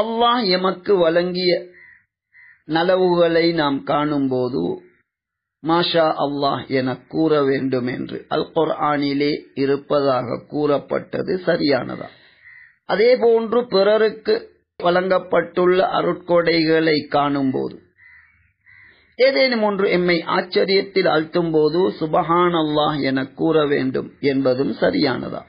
அல்லாஹ் எமக்கு வழங்கிய நலவுகளை நாம் காணும்போது மாஷா அல்லாஹ் என கூற வேண்டும் என்று அல் குர்ஆனிலே இருப்பதாக கூறப்பட்டது சரியானதா அதே போன்று பிறருக்கு வழங்கப்பட்டுள்ள அருட்கொடைகளை காணும்போது ஏதேனும் ஒன்று எம்மை ஆச்சரியத்தில் அழ்த்தும் போது சுபஹான் அல்லாஹ் என கூற வேண்டும் என்பதும் சரியானதா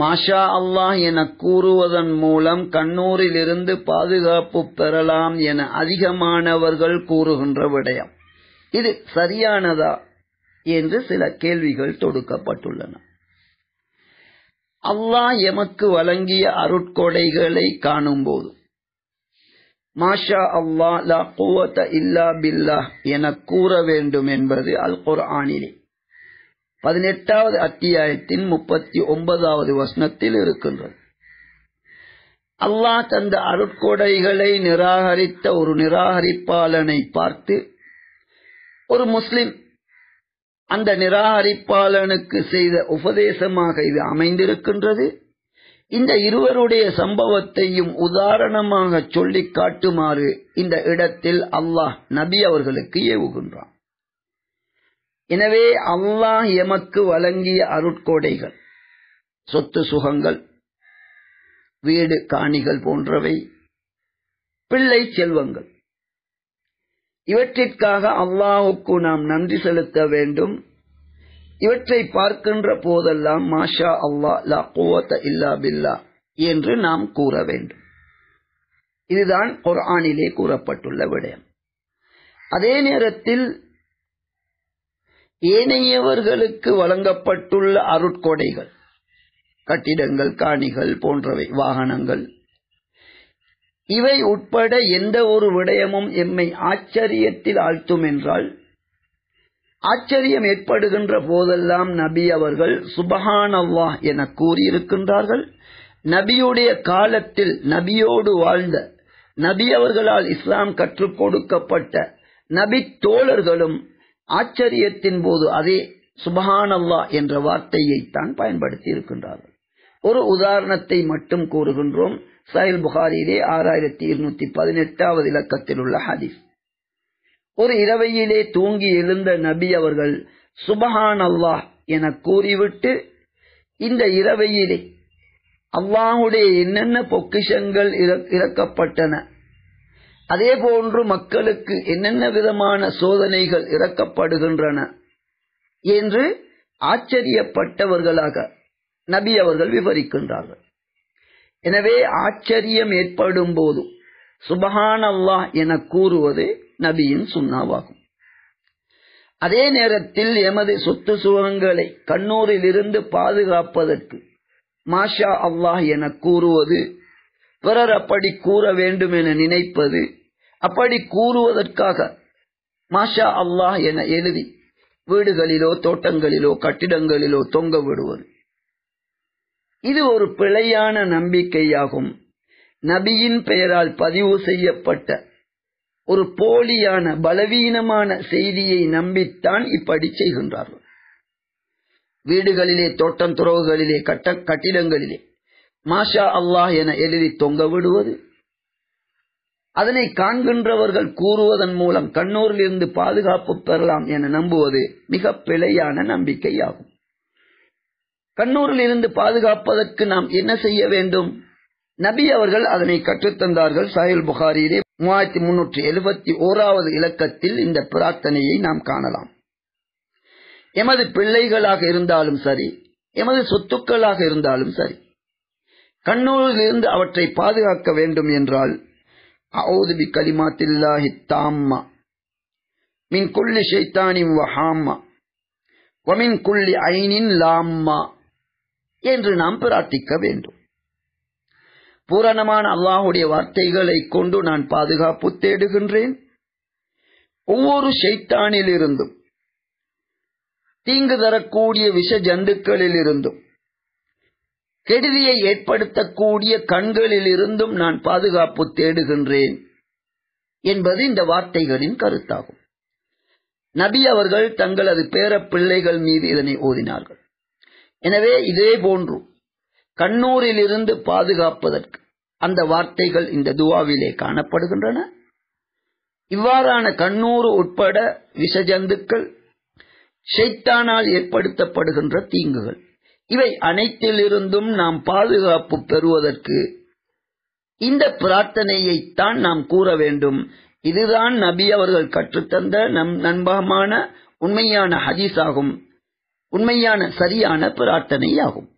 மாஷா அல்லாஹ் என கூறுவதன் மூலம் கண்ணூரிலிருந்து பாதுகாப்பு பெறலாம் என அதிகமானவர்கள் கூறுகின்ற விடயம் இது சரியானதா என்று சில கேள்விகள் தொடுக்கப்பட்டுள்ளன அல்லாஹ் எமக்கு வழங்கிய அருட்கொடைகளை காணும்போது மாஷா அல்லா லா குவத்த இல்லா பில்லா என கூற வேண்டும் என்பது அல் ஆனிலே பதினெட்டாவது அத்தியாயத்தின் முப்பத்தி ஒன்பதாவது வசனத்தில் இருக்கின்றது அல்லாஹ் தந்த அருட்கொடைகளை நிராகரித்த ஒரு நிராகரிப்பாளனை பார்த்து ஒரு முஸ்லிம் அந்த நிராகரிப்பாளனுக்கு செய்த உபதேசமாக இது அமைந்திருக்கின்றது இந்த இருவருடைய சம்பவத்தையும் உதாரணமாக சொல்லி காட்டுமாறு இந்த இடத்தில் அல்லாஹ் நபி அவர்களுக்கு ஏவுகின்றான் எனவே அல்லாஹ் எமக்கு வழங்கிய அருட்கோடைகள் சொத்து சுகங்கள் வீடு காணிகள் போன்றவை பிள்ளை செல்வங்கள் இவற்றிற்காக அல்லாஹுக்கு நாம் நன்றி செலுத்த வேண்டும் இவற்றை பார்க்கின்ற போதெல்லாம் மாஷா அல்லா லா கோவத்த இல்லா பில்லா என்று நாம் கூற வேண்டும் இதுதான் குர்ஆனிலே கூறப்பட்டுள்ள விடயம் அதே நேரத்தில் ஏனையவர்களுக்கு வழங்கப்பட்டுள்ள அருட்கொடைகள் கட்டிடங்கள் காணிகள் போன்றவை வாகனங்கள் இவை உட்பட எந்த ஒரு விடயமும் எம்மை ஆச்சரியத்தில் ஆழ்த்தும் என்றால் ஆச்சரியம் ஏற்படுகின்ற போதெல்லாம் நபி அவர்கள் சுபஹானவ்வா என கூறியிருக்கின்றார்கள் நபியுடைய காலத்தில் நபியோடு வாழ்ந்த நபி அவர்களால் இஸ்லாம் கற்றுக் கொடுக்கப்பட்ட நபி தோழர்களும் ஆச்சரியத்தின் போது அதே சுபஹான் அல்லா என்ற வார்த்தையை தான் பயன்படுத்தி இருக்கின்றார்கள் ஒரு உதாரணத்தை மட்டும் கூறுகின்றோம் சஹில் புகாரிலே ஆறாயிரத்தி இருநூத்தி பதினெட்டாவது இலக்கத்தில் உள்ள ஹதீஸ் ஒரு இரவையிலே தூங்கி எழுந்த நபி அவர்கள் சுபஹான் அல்லாஹ் என கூறிவிட்டு இந்த இரவையிலே அல்லாஹுடைய என்னென்ன பொக்கிஷங்கள் இறக்கப்பட்டன அதே போன்று மக்களுக்கு என்னென்ன விதமான சோதனைகள் இறக்கப்படுகின்றன என்று ஆச்சரியப்பட்டவர்களாக நபி அவர்கள் விவரிக்கின்றார்கள் எனவே ஆச்சரியம் ஏற்படும் போது சுபஹான் அல்லாஹ் என கூறுவது நபியின் சுண்ணாவாகும் அதே நேரத்தில் எமது சொத்து சுகங்களை கண்ணூரில் இருந்து பாதுகாப்பதற்கு மாஷா அல்லாஹ் என கூறுவது பிறர் அப்படி கூற வேண்டும் என நினைப்பது அப்படி கூறுவதற்காக மாஷா அல்லாஹ் என எழுதி வீடுகளிலோ தோட்டங்களிலோ கட்டிடங்களிலோ தொங்க விடுவது இது ஒரு பிழையான நம்பிக்கையாகும் நபியின் பெயரால் பதிவு செய்யப்பட்ட ஒரு போலியான பலவீனமான செய்தியை நம்பித்தான் இப்படி செய்கின்றார்கள் வீடுகளிலே தோட்டம் துறவுகளிலே கட்ட கட்டிடங்களிலே மாஷா அல்லாஹ் என எழுதி தொங்க விடுவது அதனை காண்கின்றவர்கள் கூறுவதன் மூலம் கண்ணூரிலிருந்து பாதுகாப்பு பெறலாம் என நம்புவது மிக பிழையான நம்பிக்கையாகும் கண்ணூரில் இருந்து பாதுகாப்பதற்கு நாம் என்ன செய்ய வேண்டும் நபி அவர்கள் அதனை கற்றுத்தந்தார்கள் சாஹில் புகாரியிலே மூவாயிரத்தி முன்னூற்றி எழுபத்தி ஓராவது இலக்கத்தில் இந்த பிரார்த்தனையை நாம் காணலாம் எமது பிள்ளைகளாக இருந்தாலும் சரி எமது சொத்துக்களாக இருந்தாலும் சரி கண்ணூரில் இருந்து அவற்றை பாதுகாக்க வேண்டும் என்றால் أعوذ بكلمات الله التامة من كل شيطان وحامة ومن كل عين லாம்மா என்று நாம் பிரார்த்திக்க வேண்டும் பூரணமான அல்லாஹுடைய வார்த்தைகளை கொண்டு நான் பாதுகாப்பு தேடுகின்றேன் ஒவ்வொரு சைத்தானிலிருந்தும் தீங்கு தரக்கூடிய விஷ ஜந்துக்களில் இருந்தும் கெடுதியை ஏற்படுத்தக்கூடிய கண்களிலிருந்தும் நான் பாதுகாப்பு தேடுகின்றேன் என்பது இந்த வார்த்தைகளின் கருத்தாகும் நபி அவர்கள் தங்களது பேர பிள்ளைகள் மீது இதனை ஓதினார்கள் எனவே இதே போன்று கண்ணூரிலிருந்து பாதுகாப்பதற்கு அந்த வார்த்தைகள் இந்த துவாவிலே காணப்படுகின்றன இவ்வாறான கண்ணூறு உட்பட விஷஜந்துக்கள் ஷைத்தானால் ஏற்படுத்தப்படுகின்ற தீங்குகள் இவை அனைத்திலிருந்தும் நாம் பாதுகாப்பு பெறுவதற்கு இந்த பிரார்த்தனையைத்தான் நாம் கூற வேண்டும் இதுதான் நபி அவர்கள் கற்றுத்தந்த நம் நண்பகமான உண்மையான ஹதீஸ் ஆகும் உண்மையான சரியான பிரார்த்தனை ஆகும்